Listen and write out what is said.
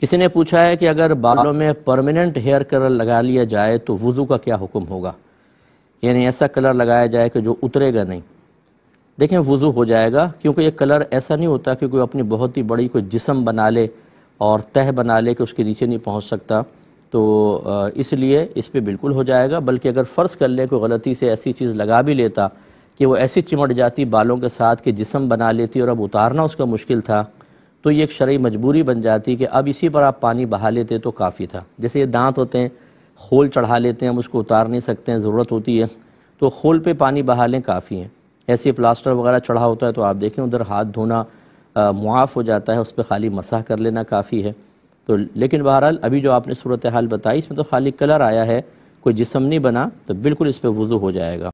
किसी ने पूछा है कि अगर बालों में परमानेंट हेयर कलर लगा लिया जाए तो वज़ू का क्या हुक्म होगा यानी ऐसा कलर लगाया जाए कि जो उतरेगा नहीं देखें वज़ू हो जाएगा क्योंकि ये कलर ऐसा नहीं होता कि कोई अपनी बहुत ही बड़ी कोई जिसम बना ले और तह बना ले कि उसके नीचे नहीं पहुंच सकता तो इसलिए इस पर बिल्कुल हो जाएगा बल्कि अगर फ़र्ज़ कर लें कोई गलती से ऐसी चीज़ लगा भी लेता कि वो ऐसी चिमट जाती बालों के साथ कि जिसम बना लेती और अब उतारना उसका मुश्किल था तो ये एक शर् मजबूरी बन जाती कि अब इसी पर आप पानी बहा लेते तो काफ़ी था जैसे ये दांत होते हैं खोल चढ़ा लेते हैं हम उसको उतार नहीं सकते हैं ज़रूरत होती है तो खोल पे पानी बहा लें काफ़ी है ऐसे प्लास्टर वगैरह चढ़ा होता है तो आप देखें उधर हाथ धोना मुआफ़ हो जाता है उस पर खाली मसाह कर लेना काफ़ी है तो लेकिन बहरहाल अभी जो आपने सूरत हाल बताई इसमें तो खाली कलर आया है कोई जिसम नहीं बना तो बिल्कुल इस पर वज़ू हो जाएगा